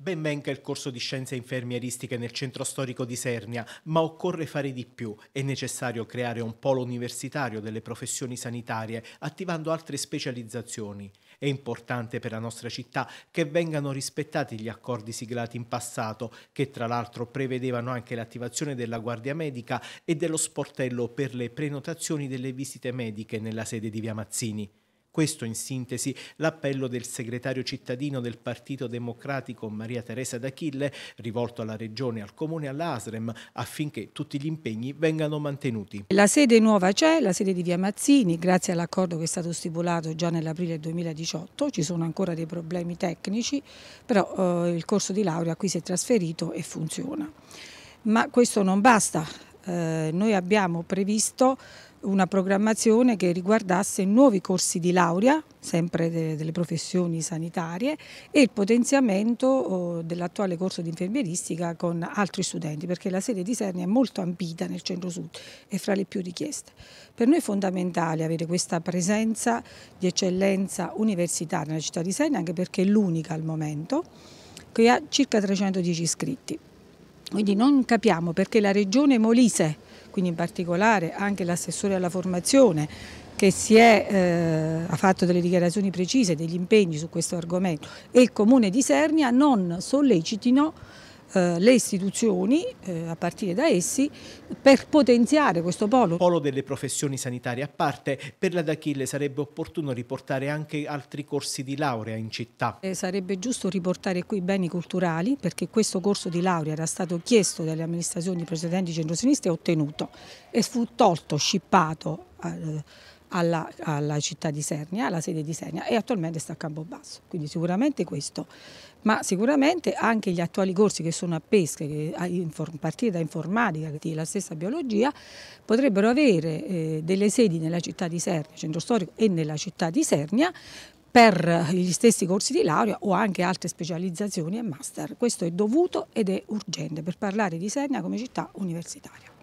Ben venga il corso di scienze infermieristiche nel centro storico di Sernia, ma occorre fare di più. È necessario creare un polo universitario delle professioni sanitarie, attivando altre specializzazioni. È importante per la nostra città che vengano rispettati gli accordi siglati in passato, che tra l'altro prevedevano anche l'attivazione della guardia medica e dello sportello per le prenotazioni delle visite mediche nella sede di Via Mazzini. Questo in sintesi l'appello del segretario cittadino del Partito Democratico Maria Teresa D'Achille rivolto alla Regione, al Comune e all'Asrem affinché tutti gli impegni vengano mantenuti. La sede nuova c'è, la sede di Via Mazzini, grazie all'accordo che è stato stipulato già nell'aprile 2018, ci sono ancora dei problemi tecnici, però eh, il corso di laurea qui si è trasferito e funziona. Ma questo non basta, eh, noi abbiamo previsto una programmazione che riguardasse nuovi corsi di laurea, sempre delle professioni sanitarie, e il potenziamento oh, dell'attuale corso di infermieristica con altri studenti, perché la sede di Sernia è molto ampita nel centro-sud e fra le più richieste. Per noi è fondamentale avere questa presenza di eccellenza universitaria nella città di Sernia, anche perché è l'unica al momento, che ha circa 310 iscritti. Quindi non capiamo perché la regione Molise, quindi in particolare anche l'assessore alla formazione, che è, eh, ha fatto delle dichiarazioni precise, degli impegni su questo argomento, e il comune di Sernia non sollecitino eh, le istituzioni, eh, a partire da essi, per potenziare questo polo. Polo delle professioni sanitarie a parte, per la D'Achille sarebbe opportuno riportare anche altri corsi di laurea in città. Eh, sarebbe giusto riportare qui i beni culturali, perché questo corso di laurea era stato chiesto dalle amministrazioni precedenti centrosinistra e ottenuto, e fu tolto, scippato. Eh, alla, alla, città di Sernia, alla sede di Sernia e attualmente sta a Campobasso, quindi sicuramente questo, ma sicuramente anche gli attuali corsi che sono a pesca, che a partire da informatica, e la stessa biologia, potrebbero avere eh, delle sedi nella città di Sernia, centro storico e nella città di Sernia, per gli stessi corsi di laurea o anche altre specializzazioni e master. Questo è dovuto ed è urgente per parlare di Sernia come città universitaria.